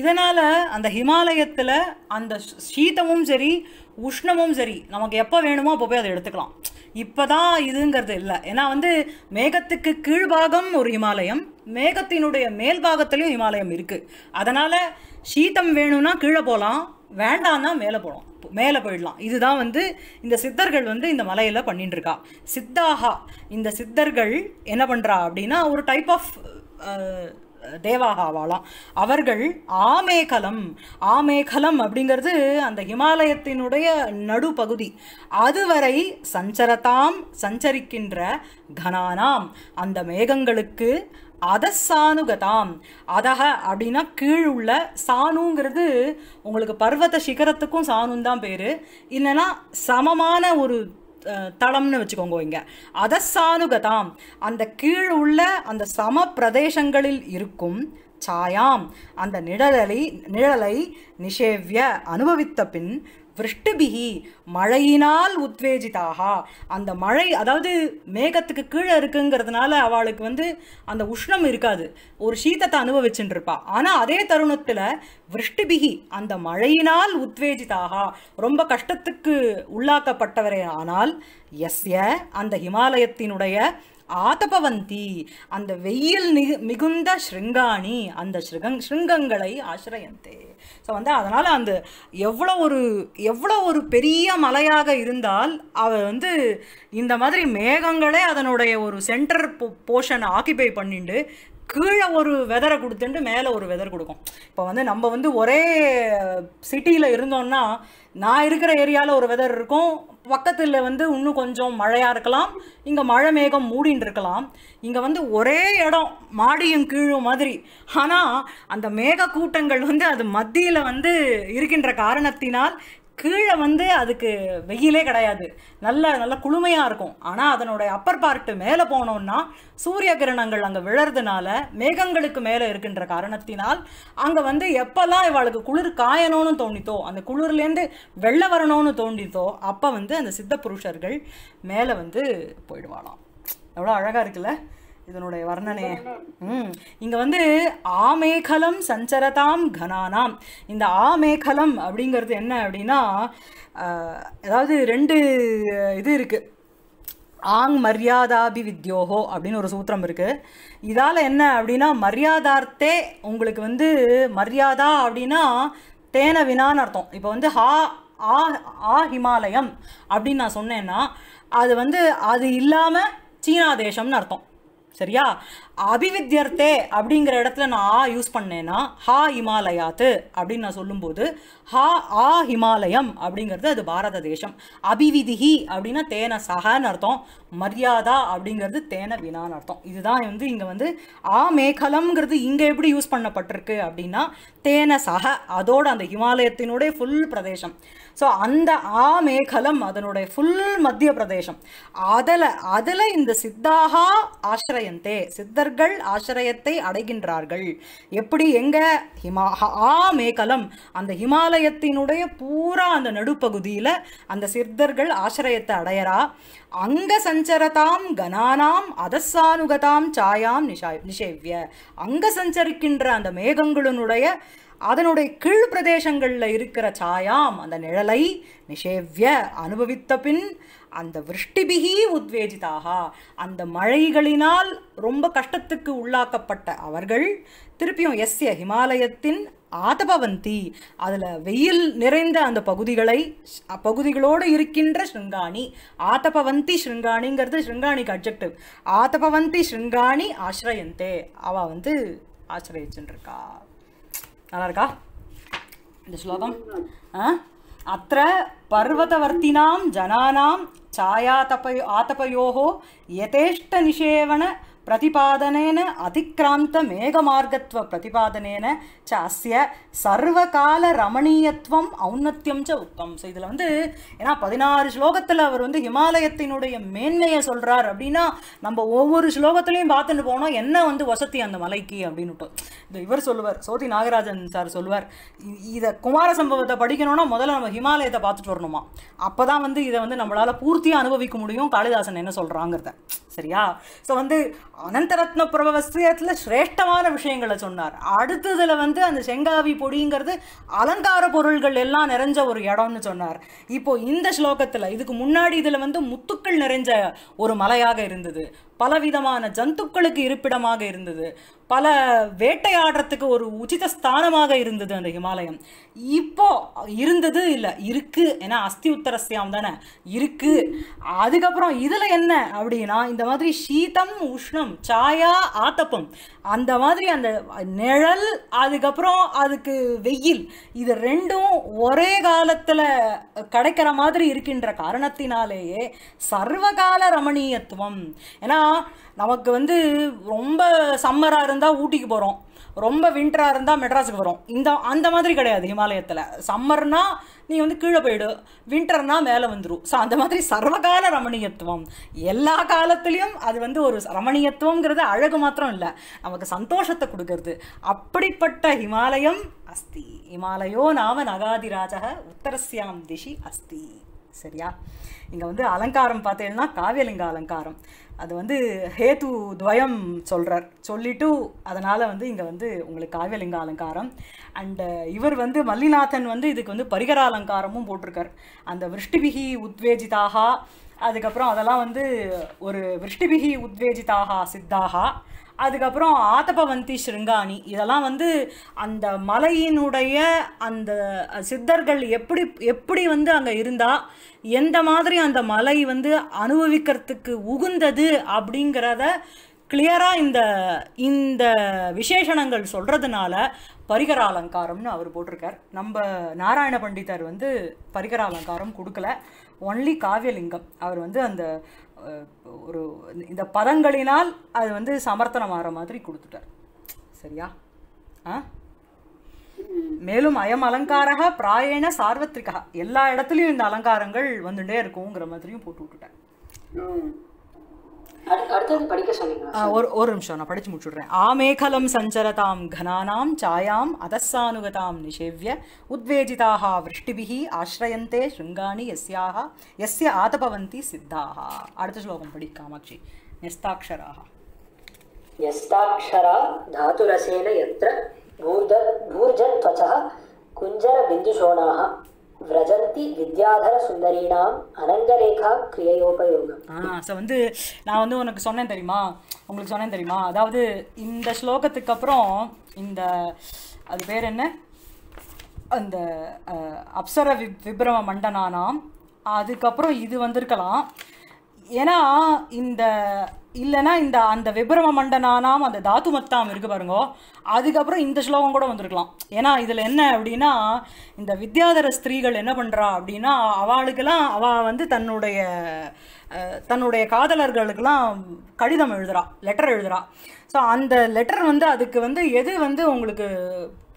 A: இதனால் அந்த ஹிமாலயத்தில் அந்த சீதமும் சரி உஷ்ணமும் சரி நமக்கு எப்போ வேணுமோ அப்போ போய் அதை எடுத்துக்கலாம் இப்போ தான் இதுங்கிறது இல்லை ஏன்னா வந்து மேகத்துக்கு கீழ்பாகம் ஒரு ஹிமாலயம் மேகத்தினுடைய மேல் பாகத்துலேயும் ஹிமாலயம் இருக்குது அதனால் சீதம் வேணும்னா கீழே போகலாம் வேண்டான்னா மேலே போகலாம் மேலே போயிடலாம் இதுதான் வந்து இந்த சித்தர்கள் வந்து இந்த மலையில் பண்ணிட்டு இருக்கா சித்தாகா இந்த சித்தர்கள் என்ன பண்ணுறா அப்படின்னா ஒரு டைப் ஆஃப் தேவாகாவாலாம் அவர்கள் ஆமேகலம் ஆமேகலம் அப்படிங்கிறது அந்த ஹிமாலயத்தினுடைய நடுப்பகுதி அதுவரை சஞ்சரதாம் சஞ்சரிக்கின்ற கனானாம் அந்த மேகங்களுக்கு அதசானுகதாம் அதக அப்படின்னா கீழ் உள்ள சானுங்கிறது உங்களுக்கு பர்வத சிகரத்துக்கும் சானுன்னு தான் பேர் இல்லைன்னா சமமான ஒரு தளம்னு வச்சுக்கோங்க இங்கே அதசானுகதாம் அந்த கீழ் உள்ள அந்த சம பிரதேசங்களில் இருக்கும் சாயாம் அந்த நிழலை நிழலை நிஷேவிய அனுபவித்த பின் விருஷ்டுபிகி மழையினால் உத்வேஜிதாகா அந்த மழை அதாவது மேகத்துக்கு கீழே இருக்குங்கிறதுனால அவளுக்கு வந்து அந்த உஷ்ணம் இருக்காது ஒரு சீத்தத்தை அனுபவிச்சுட்டு இருப்பா ஆனால் அதே தருணத்தில் விருஷ்டுபிகி அந்த மழையினால் உத்வேஜிதாகா ரொம்ப கஷ்டத்துக்கு உள்ளாக்கப்பட்டவரே ஆனால் எஸ்ய அந்த ஹிமாலயத்தினுடைய ஆதபவந்தி அந்த வெயில் மிகு மிகுந்த ஸ்ருங்காணி அந்த ஸ்ருகங் ஸ்ருங்கங்களை ஆசிரியந்தே ஸோ வந்து அதனால் அந்த எவ்வளோ ஒரு எவ்வளோ ஒரு பெரிய மலையாக இருந்தால் அவர் வந்து இந்த மாதிரி மேகங்களே அதனுடைய ஒரு சென்டர் போ போர்ஷனை ஆக்கிபை பண்ணிட்டு கீழே ஒரு வெதரை கொடுத்துட்டு மேலே ஒரு வெதர் கொடுக்கும் இப்போ வந்து நம்ம வந்து ஒரே சிட்டியில் இருந்தோம்னா நான் இருக்கிற ஏரியாவில் ஒரு வெதர் இருக்கும் பக்கத்தில் வந்து இன்னும் கொஞ்சம் மழையாக இருக்கலாம் இங்கே மழை மேகம் மூடின்னு இருக்கலாம் இங்கே வந்து ஒரே இடம் மாடியும் கீழும் மாதிரி ஆனால் அந்த மேகக்கூட்டங்கள் வந்து அது மத்தியில் வந்து இருக்கின்ற காரணத்தினால் கீழே வந்து அதுக்கு வெயிலே கிடையாது நல்ல நல்ல குளுமையாக இருக்கும் ஆனால் அதனுடைய அப்பர் பார்ட்டு மேலே போனோம்னா சூரிய கிரணங்கள் அங்கே விழறதுனால மேகங்களுக்கு மேலே இருக்கின்ற காரணத்தினால் அங்கே வந்து எப்போல்லாம் இவளுக்கு குளிர் காயணும்னு தோணித்தோ அந்த குளிர்லேருந்து வெளில வரணும்னு தோண்டித்தோ அப்போ வந்து அந்த சித்த புருஷர்கள் மேலே வந்து போயிடுவாளாம் எவ்வளோ அழகாக இருக்குல்ல இதனுடைய வர்ணனையே ம் இங்கே வந்து ஆமேகலம் சஞ்சரதாம் கனானாம் இந்த ஆமேகலம் அப்படிங்கிறது என்ன அப்படின்னா ஏதாவது ரெண்டு இது இருக்குது ஆங் மரியாதாபி வித்யோகோ அப்படின்னு ஒரு சூத்திரம் இருக்குது இதால் என்ன அப்படின்னா மரியாதார்த்தே உங்களுக்கு வந்து மரியாதா அப்படின்னா தேன வினான்னு அர்த்தம் இப்போ வந்து ஹா ஆ ஆ ஹிமாலயம் அப்படின்னு நான் சொன்னேன்னா அது வந்து அது இல்லாமல் சீனா தேசம்னு அர்த்தம் சரியா அபிவித்தியர்த்தே அப்படிங்கிற இடத்துல நான் ஆ யூஸ் பண்ணேன்னா ஹா ஹிமாலயாத்து அப்படின்னு நான் சொல்லும்போது ஹா ஆ ஹிமாலயம் அப்படிங்கிறது அது பாரத தேசம் அபிவிதிஹி அப்படின்னா தேன சஹான்னு அர்த்தம் மரியாதா அப்படிங்கிறது தேன வினான்னு அர்த்தம் இதுதான் வந்து இங்கே வந்து ஆ மேகலம்ங்கிறது இங்கே எப்படி யூஸ் பண்ணப்பட்டிருக்கு அப்படின்னா தேன சக அதோட அந்த ஹிமாலயத்தினுடைய ஃபுல் பிரதேசம் ஸோ அந்த ஆ மேகலம் அதனுடைய ஃபுல் மத்திய பிரதேசம் அதில் அதில் இந்த சித்தாகா ஆசிரயந்தே சித்தர்கள் ஆசிரயத்தை அடைகின்றார்கள் எப்படி எங்க ஹிமா ஆ மேகலம் அந்த ஹிமாலயத்தினுடைய பூரா அந்த நடுப்பகுதியில் அந்த சித்தர்கள் ஆசிரயத்தை அடையறா அங்க சஞ்சரதாம் கனானாம் அதசானுகதாம் சாயாம் நிஷா நிஷேவ்ய அங்க சஞ்சரிக்கின்ற அந்த மேகங்களுனுடைய அதனுடைய கீழ் பிரதேசங்களில் இருக்கிற சாயாம் அந்த நிழலை நிஷேவிய அனுபவித்த பின் அந்த விருஷ்டிபிகி உத்வேஜிதாக அந்த மழைகளினால் ரொம்ப கஷ்டத்துக்கு உள்ளாக்கப்பட்ட அவர்கள் திருப்பியும் எஸ்ய ஹிமாலயத்தின் ஆதபவந்தி அதில் வெயில் நிறைந்த அந்த பகுதிகளை பகுதிகளோடு இருக்கின்ற ஸ்ருங்காணி ஆதபவந்தி ஸ்ருங்காணிங்கிறது ஸ்ருங்காணிக்கு அப்ஜெக்டிவ் ஆதபவந்தி ஸ்ருங்காணி ஆசிரயந்தே அவள் வந்து ஆசிரியச்சுருக்கா நல்லா இருக்கா இந்த ஸ்லோகம் அத்த பர்வத்தவர்த்தினாம் ஜனானாம் சாயா தப்ப ஆதபயோகோ யதேஷ்ட நிஷேவன பிரதிபாதனேன அதிக்கிராந்த மேகமார்க்கத்துவ பிரதிபாதனேன ச அஸ்ய சர்வகால ரமணீயத்துவம் ஔன்னத்தியம் ச உத்தம் ஸோ இதில் வந்து ஏன்னா பதினாறு ஸ்லோகத்தில் அவர் வந்து ஹிமாலயத்தினுடைய மேன்மையை சொல்கிறார் அப்படின்னா நம்ம ஒவ்வொரு ஸ்லோகத்துலையும் பார்த்துட்டு போனோம் என்ன வந்து வசதி அந்த மலைக்கு அப்படின்னுட்டு இந்த இவர் சொல்லுவார் சோதி நாகராஜன் சார் சொல்லுவார் இதை குமார சம்பவத்தை படிக்கணும்னா முதல்ல நம்ம ஹிமாலயத்தை பார்த்துட்டு வரணுமா அப்போ தான் வந்து இதை வந்து நம்மளால் பூர்த்தியாக அனுபவிக்க முடியும் காளிதாசன் என்ன சொல்கிறாங்கிறத சரியா ஸோ வந்து அனந்தரத்ன பிரபவஸ்திரத்தில் சிரேஷ்டமான விஷயங்களை சொன்னார் அடுத்ததில் வந்து அந்த செங்காவி பொடிங்கிறது அலங்கார பொருள்கள் எல்லாம் நிறைஞ்ச ஒரு இடம்னு சொன்னார் இப்போ இந்த ஸ்லோகத்தில் இதுக்கு முன்னாடி இதில் வந்து முத்துக்கள் நிறைஞ்ச ஒரு மலையாக இருந்தது பலவிதமான ஜந்துக்களுக்கு இருப்பிடமாக இருந்தது பல வேட்டையாடுறதுக்கு ஒரு உச்சித ஸ்தானமாக இருந்தது அந்த ஹிமாலயம் இப்போ இருந்தது இல்லை இருக்கு ஏன்னா அஸ்தி உத்தரஸ்யாம் தானே இருக்கு அதுக்கப்புறம் இதில் என்ன அப்படின்னா இந்த மாதிரி சீதம் உஷ்ணம் சாயா ஆத்தப்பம் அந்த மாதிரி அந்த நிழல் அதுக்கப்புறம் அதுக்கு வெயில் இது ரெண்டும் ஒரே காலத்தில் கிடைக்கிற மாதிரி இருக்கின்ற காரணத்தினாலேயே சர்வகால ரமணீயத்துவம் ஏன்னா நமக்கு வந்து ரொம்ப சம்மராக இருந்தால் ஊட்டிக்கு போகிறோம் ரொம்ப வின்டராக இருந்தால் மெட்ராஸுக்கு வரும் இந்த அந்த மாதிரி கிடையாது ஹிமாலயத்தில் சம்மர்னால் நீ வந்து கீழே போயிடு வின்டர்னா மேலே வந்துடும் ஸோ அந்த மாதிரி சர்வகால ரமணீயத்துவம் எல்லா காலத்துலேயும் அது வந்து ஒரு ரமணீயத்துவங்கிறது அழகு மாத்திரம் இல்லை நமக்கு சந்தோஷத்தை கொடுக்கறது அப்படிப்பட்ட ஹிமாலயம் அஸ்தி ஹிமாலயோ நாம நகாதிராஜக உத்தரஸ்யாம் திஷி அஸ்தி சரியா இங்கே வந்து அலங்காரம் பார்த்தீங்கன்னா காவியலிங்க அலங்காரம் அது வந்து ஹேத்து துவயம் சொல்கிறார் சொல்லிட்டு அதனால் வந்து இங்கே வந்து உங்களுக்கு காவியலிங்க அலங்காரம் அண்டு இவர் வந்து மல்லிநாதன் வந்து இதுக்கு வந்து பரிகர அலங்காரமும் போட்டிருக்கார் அந்த விருஷ்டிபிகி உத்வேஜிதாக அதுக்கப்புறம் அதெல்லாம் வந்து ஒரு விருஷ்டிபிகி உத்வேஜிதாக சித்தாகா அதுக்கப்புறம் ஆத்தபவந்தி ஸ்ருங்காணி இதெல்லாம் வந்து அந்த மலையினுடைய அந்த சித்தர்கள் எப்படி எப்படி வந்து அங்கே இருந்தால் எந்த மாதிரி அந்த மலை வந்து அனுபவிக்கிறதுக்கு உகுந்தது அப்படிங்கிறத கிளியராக இந்த இந்த விசேஷணங்கள் சொல்கிறதுனால பரிகர அலங்காரம்னு அவர் போட்டிருக்கார் நம்ம நாராயண பண்டிதர் வந்து பரிகர அலங்காரம் கொடுக்கல ஒன்லி காவியலிங்கம் அவர் வந்து அந்த ஒரு இந்த பதங்களினால் அது வந்து சமர்த்தனம் ஆகிற மாதிரி கொடுத்துட்டார் சரியா ஆ மேலும் அயம் அலங்காரக பிராயண சார்வத்திரிகா எல்லா இடத்துலையும் இந்த அலங்காரங்கள் வந்துட்டே இருக்குங்கிற மாதிரியும் போட்டு விட்டுட்டேன் ஒரு ஒரு நிமிஷம் நான் படிச்சு முடிச்சுடுறேன் ஆமேகலம் சஞ்சரதாம் கனானாம் சாயாம் அதஸ்ஸானுகதாம் நிஷேவ்ய உத்வேஜிதாக விருஷ்டிபிகி ஆசிரயந்தே ஸ்ருங்காணி எஸ்யாக எஸ்ய ஆதபவந்தி சித்தாக அடுத்த ஸ்லோகம் படி காமாட்சி நெஸ்தாட்சராக
B: यस्ताक्षरा धातुरसेन यत्र भूर्ज भूर्जत्वचः कुञ्जरबिन्दुशोणाः விரஜந்தி வித்யாதர சுந்தரினாம் அனங்கரேகா கிரியோபயோகம்
A: ஸோ வந்து நான் வந்து உனக்கு சொன்னேன் தெரியுமா உங்களுக்கு சொன்னேன் தெரியுமா அதாவது இந்த ஸ்லோகத்துக்கு அப்புறம் இந்த அது பேர் என்ன அந்த அப்சர வி விபிரம மண்டனானாம் அதுக்கப்புறம் இது வந்திருக்கலாம் ஏன்னா இந்த இல்லைனா இந்த அந்த விபரம மண்டனானாம் அந்த தாத்து மத்தாம் இருக்கு பாருங்க அதுக்கப்புறம் இந்த ஸ்லோகம் கூட வந்திருக்கலாம் ஏன்னா இதில் என்ன அப்படின்னா இந்த வித்யாதர ஸ்திரீகள் என்ன பண்ணுறா அப்படின்னா அவளுக்கெல்லாம் அவள் வந்து தன்னுடைய தன்னுடைய காதலர்களுக்கெல்லாம் கடிதம் எழுதுறா லெட்டர் எழுதுறா ஸோ அந்த லெட்டர் வந்து அதுக்கு வந்து எது வந்து உங்களுக்கு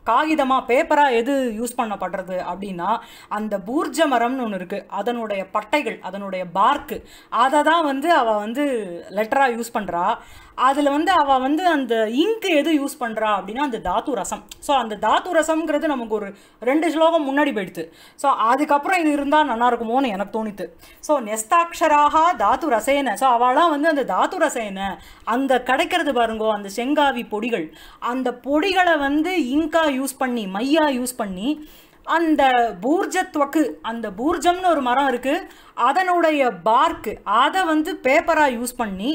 A: காகிதமாக பேப்பராக எது யூஸ் பண்ணப்படுறது அப்படின்னா அந்த பூர்ஜ மரம்னு ஒன்று இருக்குது அதனுடைய பட்டைகள் அதனுடைய பார்க்கு அதை தான் வந்து அவள் வந்து லெட்டராக யூஸ் பண்ணுறா அதில் வந்து அவள் வந்து அந்த இங்கு எது யூஸ் பண்ணுறா அப்படின்னா அந்த தாத்து ரசம் ஸோ அந்த தாத்து ரசம்ங்கிறது நமக்கு ஒரு ரெண்டு ஸ்லோகம் முன்னாடி போயிடுது ஸோ அதுக்கப்புறம் இது இருந்தால் நல்லா எனக்கு தோணித்து ஸோ நெஸ்தாட்சராக தாத்து ரசேன ஸோ அவளாம் வந்து அந்த தாத்து ரசேன அந்த கிடைக்கிறது பாருங்கோ அந்த செங்காவி பொடிகள் அந்த பொடிகளை வந்து இங்கா யூஸ் பண்ணி மையா யூஸ் பண்ணி அந்த பூர்ஜத்வக்கு அந்த பூர்ஜம்னு ஒரு மரம் இருக்குது அதனுடைய பார்க்கு அதை வந்து பேப்பராக யூஸ் பண்ணி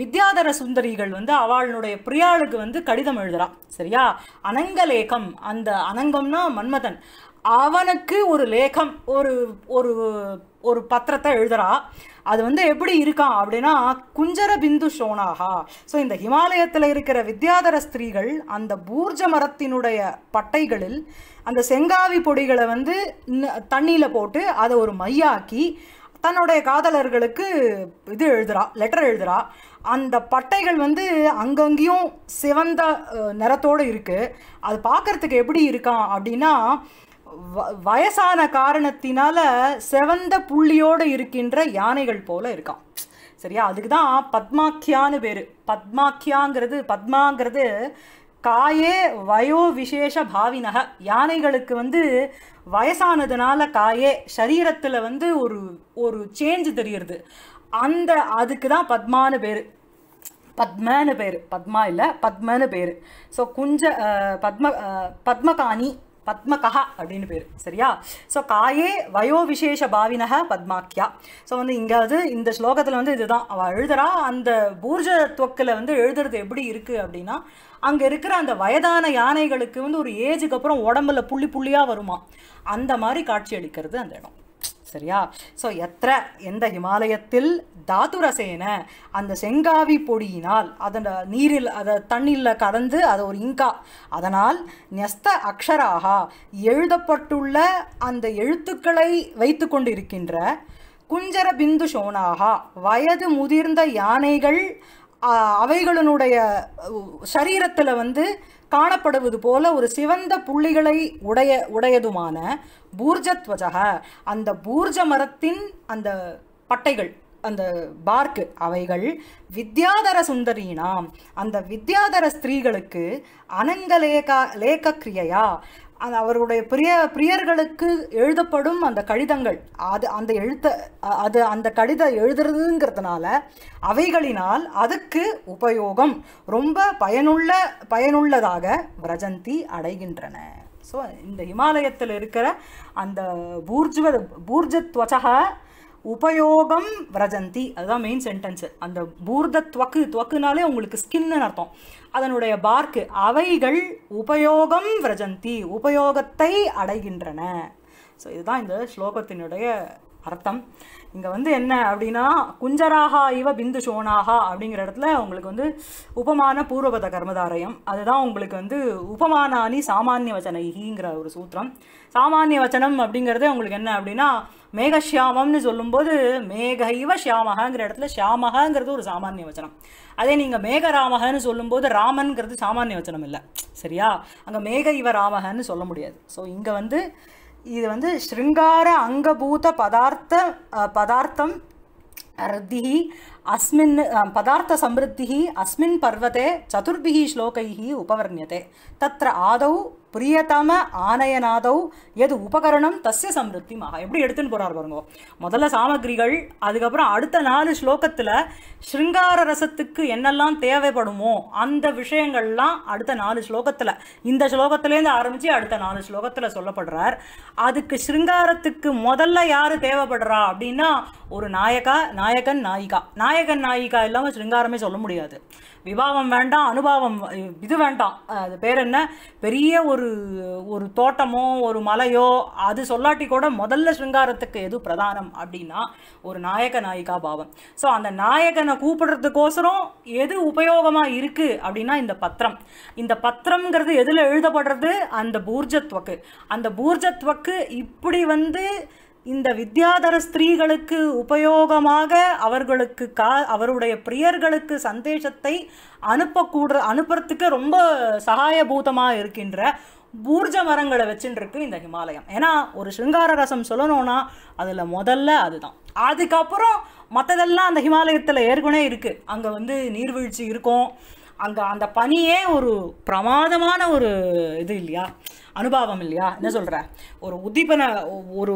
A: வித்யாதர சுந்தரிகள் வந்து அவளுடைய பிரியாளுக்கு வந்து கடிதம் எழுதுறான் சரியா அனங்கலேகம் அந்த அனங்கம்னா மன்மதன் அவனுக்கு ஒரு லேகம் ஒரு ஒரு ஒரு பத்திரத்தை எழுதுறா அது வந்து எப்படி இருக்கான் அப்படின்னா குஞ்சர பிந்து ஷோனாகா ஸோ இந்த ஹிமாலயத்தில் இருக்கிற வித்யாதர ஸ்திரீகள் அந்த பூர்ஜ மரத்தினுடைய பட்டைகளில் அந்த செங்காவி பொடிகளை வந்து தண்ணியில் போட்டு அதை ஒரு மையாக்கி தன்னுடைய காதலர்களுக்கு இது எழுதுறா லெட்டர் எழுதுறா அந்த பட்டைகள் வந்து அங்கங்கேயும் சிவந்த நிறத்தோடு இருக்குது அது பார்க்குறதுக்கு எப்படி இருக்கான் அப்படின்னா வ வயசான காரணத்தினால செவந்த புள்ளியோடு இருக்கின்ற யானைகள் போல இருக்கான் சரியா அதுக்கு தான் பத்மாக்கியான்னு பேர் பத்மாக்கியாங்கிறது பத்மாங்கிறது காயே வயோ விசேஷ பாவினக யானைகளுக்கு வந்து வயசானதுனால காயே சரீரத்தில் வந்து ஒரு ஒரு சேஞ்சு தெரியுது அந்த அதுக்கு தான் பத்மானு பேர் பத்மன்னு பேர் பத்மா இல்லை பத்மன்னு பேர் ஸோ குஞ்ச பத்ம பத்மகாணி பத்மகா அப்படின்னு பேர் சரியா ஸோ காயே வயோ விசேஷ பாவினக பத்மாக்கியா ஸோ வந்து இங்கேயாவது இந்த ஸ்லோகத்தில் வந்து இதுதான் அவள் எழுதுறா அந்த பூர்ஜ தொக்கில் வந்து எழுதுறது எப்படி இருக்குது அப்படின்னா அங்கே இருக்கிற அந்த வயதான யானைகளுக்கு வந்து ஒரு ஏஜுக்கு அப்புறம் உடம்புல புள்ளி புள்ளியாக வருமா அந்த மாதிரி காட்சி அளிக்கிறது அந்த இடம் சரியா ஸோ எத்த எந்த ஹிமாலயத்தில் தாதுரசேன அந்த செங்காவி பொடியினால் அதன் நீரில் அதை தண்ணீரில் கலந்து அது ஒரு இங்கா அதனால் நெஸ்த அக்ஷராகா எழுதப்பட்டுள்ள அந்த எழுத்துக்களை வைத்து கொண்டிருக்கின்ற குஞ்சர பிந்து சோனாகா வயது முதிர்ந்த யானைகள் அவைகளினுடைய சரீரத்தில் வந்து காணப்படுவது போல ஒரு சிவந்த புள்ளிகளை உடைய உடையதுமான பூர்ஜத்வஜக அந்த பூர்ஜ மரத்தின் அந்த பட்டைகள் அந்த பார்க்கு அவைகள் வித்யாதர சுந்தரீனாம் அந்த வித்யாதர ஸ்திரீகளுக்கு அனங்க லேகா லேக கிரியையா அந்த அவர்களுடைய பிரிய பிரியர்களுக்கு எழுதப்படும் அந்த கடிதங்கள் அது அந்த எழுத்த அது அந்த கடிதம் எழுதுறதுங்கிறதுனால அவைகளினால் அதுக்கு உபயோகம் ரொம்ப பயனுள்ள பயனுள்ளதாக பிரஜந்தி அடைகின்றன ஸோ இந்த இமாலயத்தில் இருக்கிற அந்த பூர்ஜ்வ பூர்ஜத்வசக உபயோகம் விரஜந்தி அதுதான் மெயின் சென்டென்ஸு அந்த பூர்த துவக்கு துவக்குனாலே உங்களுக்கு ஸ்கின்னு அர்த்தம் அதனுடைய பார்க்கு அவைகள் உபயோகம் விரஜந்தி உபயோகத்தை அடைகின்றன ஸோ இதுதான் இந்த ஸ்லோகத்தினுடைய அர்த்தம் இங்கே வந்து என்ன அப்படின்னா குஞ்சராகா இவ பிந்து சோனாகா அப்படிங்கிற இடத்துல உங்களுக்கு வந்து உபமான பூர்வபத கர்மதாரயம் அதுதான் உங்களுக்கு வந்து உபமானானி சாமானிய வச்சனைகிங்கிற ஒரு சூத்திரம் சாமானிய வச்சனம் அப்படிங்கிறதே உங்களுக்கு என்ன அப்படின்னா மேகஷியாமம்னு சொல்லும்போது மேக இவ ஷியாமகாங்கிற இடத்துல ஷியாமகாங்கிறது ஒரு சாமானிய வச்சனம் அதே நீங்கள் மேகராமகன்னு சொல்லும்போது ராமன்கிறது சாமானிய வச்சனம் இல்லை சரியா அங்கே மேக இவ ராமகன்னு சொல்ல முடியாது ஸோ இங்கே வந்து இது வந்து ஸ்ருங்கார அங்கபூத பதார்த்த பதார்த்தம் ரத்திஹி அஸ்மின் பதார்த்த சம்பிருத்தி அஸ்மின் பர்வத்தே சதுர்பிஹி ஸ்லோகைஹி உபவர்ணியதே தத்திர ஆதௌ பிரியதம ஆனயநாதௌ எது உபகரணம் தஸ்ய சம்ருத்திமாக எப்படி எடுத்துன்னு போகிறார் பாருங்க முதல்ல சாமகிரிகள் அதுக்கப்புறம் அடுத்த நாலு ஸ்லோகத்தில் ஸ்ருங்கார ரசத்துக்கு என்னெல்லாம் தேவைப்படுமோ அந்த விஷயங்கள்லாம் அடுத்த நாலு ஸ்லோகத்தில் இந்த ஸ்லோகத்துலேருந்து ஆரம்பித்து அடுத்த நாலு ஸ்லோகத்தில் சொல்லப்படுறார் அதுக்கு ஸ்ருங்காரத்துக்கு முதல்ல யார் தேவைப்படுறா அப்படின்னா ஒரு நாயகா நாயகன் நாயிகா நாயகன் நாயிகா இல்லாமல் ஸ்ருங்காரமே சொல்ல முடியாது விவாகம் வேண்டாம் அனுபவம் இது வேண்டாம் அது பேர் என்ன பெரிய ஒரு ஒரு தோட்டமோ ஒரு மலையோ அது சொல்லாட்டி கூட முதல்ல சிங்காரத்துக்கு எது பிரதானம் அப்படின்னா ஒரு நாயக நாயிகா பாவம் ஸோ அந்த நாயகனை கூப்பிடுறதுக்கோசரம் எது உபயோகமாக இருக்குது அப்படின்னா இந்த பத்திரம் இந்த பத்திரம்ங்கிறது எதில் எழுதப்படுறது அந்த பூர்ஜத்வக்கு அந்த பூர்ஜத்வக்கு இப்படி வந்து இந்த வித்யாதர ஸ்திரீகளுக்கு உபயோகமாக அவர்களுக்கு கா அவருடைய பிரியர்களுக்கு சந்தேஷத்தை அனுப்பக்கூட அனுப்புறதுக்கு ரொம்ப சகாயபூதமாக இருக்கின்ற பூர்ஜ மரங்களை வச்சுட்டுருக்கு இந்த ஹிமாலயம் ஏன்னா ஒரு சிங்கார ரசம் சொல்லணும்னா அதில் முதல்ல அதுதான் அதுக்கப்புறம் மற்றதெல்லாம் அந்த ஹிமாலயத்தில் ஏற்கனவே இருக்குது அங்கே வந்து நீர்வீழ்ச்சி இருக்கும் அங்கே அந்த பனியே ஒரு பிரமாதமான ஒரு இது இல்லையா அனுபவம் இல்லையா என்ன சொல்கிற ஒரு உதீபன ஒரு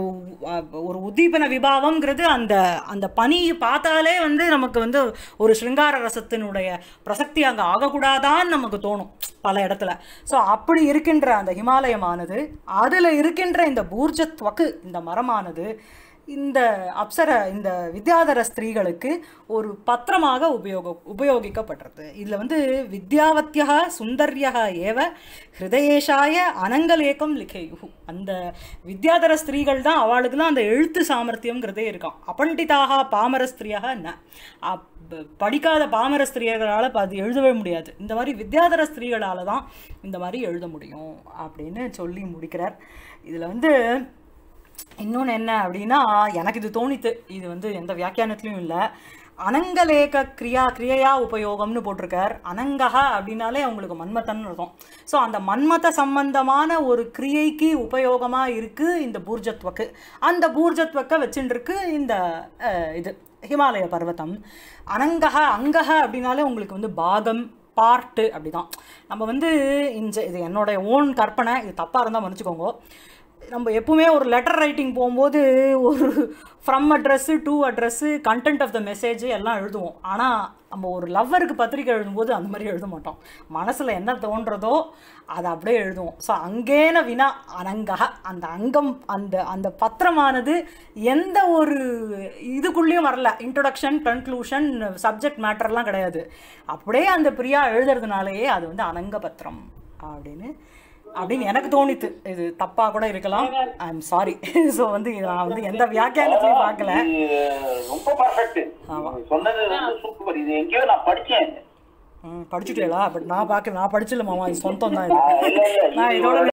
A: ஒரு உதீபன விபாவம்ங்கிறது அந்த அந்த பணியை பார்த்தாலே வந்து நமக்கு வந்து ஒரு ஸ்ருங்கார ரசத்தினுடைய பிரசக்தி அங்கே ஆகக்கூடாதான்னு நமக்கு தோணும் பல இடத்துல ஸோ அப்படி இருக்கின்ற அந்த ஹிமாலயமானது அதில் இருக்கின்ற இந்த பூர்ஜத்வக்கு இந்த மரமானது இந்த அப்சர இந்த வித்யாதர ஸ்திரீகளுக்கு ஒரு பத்திரமாக உபயோக உபயோகிக்கப்படுறது இதில் வந்து வித்யாவத்தியா சுந்தர்யா ஏவ ஹிருதயேஷாய அனங்கலேக்கம் லிகேயு அந்த வித்யாதர ஸ்திரீகள் தான் அவளுக்கு தான் அந்த எழுத்து சாமர்த்தியங்கிறதே இருக்கும் அபண்டிதாக பாமர ஸ்திரியாக என்ன படிக்காத பாமர ஸ்திரீகளால் அது எழுதவே முடியாது இந்த மாதிரி வித்யாதர ஸ்திரீகளால் தான் இந்த மாதிரி எழுத முடியும் அப்படின்னு சொல்லி முடிக்கிறார் இதில் வந்து இன்னொன்று என்ன அப்படின்னா எனக்கு இது தோணித்து இது வந்து எந்த வியாக்கியானத்துலையும் இல்லை அனங்கலேக கிரியா கிரியையா உபயோகம்னு போட்டிருக்கார் அனங்கக அப்படின்னாலே அவங்களுக்கு மன்மத்தன் இருக்கும் ஸோ அந்த மன்மத சம்பந்தமான ஒரு கிரியைக்கு உபயோகமாக இருக்குது இந்த பூர்ஜத்வக்கு அந்த பூர்ஜத்வக்கை வச்சுட்டுருக்கு இந்த இது ஹிமாலய பர்வத்தம் அனங்கக அங்கக அப்படின்னாலே உங்களுக்கு வந்து பாகம் பார்ட்டு அப்படி தான் நம்ம வந்து இந்த இது என்னோடய ஓன் கற்பனை இது தப்பாக இருந்தால் மன்னிச்சுக்கோங்க நம்ம எப்பவுமே ஒரு லெட்டர் ரைட்டிங் போகும்போது ஒரு from address to address content of the message எல்லாம் எழுதுவோம் ஆனால் நம்ம ஒரு லவ்வருக்கு பத்திரிக்கை எழுதும்போது அந்த மாதிரி எழுத மாட்டோம் மனசில் என்ன தோன்றதோ அதை அப்படியே எழுதுவோம் ஸோ அங்கேன வினா அனங்கக அந்த அங்கம் அந்த அந்த பத்திரமானது எந்த ஒரு இதுக்குள்ளேயும் வரல இன்ட்ரொடக்ஷன் கன்க்ளூஷன் சப்ஜெக்ட் மேட்டர்லாம் கிடையாது அப்படியே அந்த பிரியா எழுதுறதுனாலேயே அது வந்து அனங்க பத்திரம் அப்படின்னு அப்படின்னு எனக்கு தோணித்து இது தப்பா கூட இருக்கலாம் ஐ எம் சாரி சோ வந்து நான் வந்து எந்த வியாக்கியானத்தையும் பார்க்கல ரொம்ப பர்ஃபெக்ட்
B: சொன்னது சூப்பர் இது எங்கேயோ நான் படிச்சேன்
A: படிச்சுட்டேலா பட் நான் பாக்க நான் படிச்சல மாமா இது சொந்தம் தான் நான் இதோட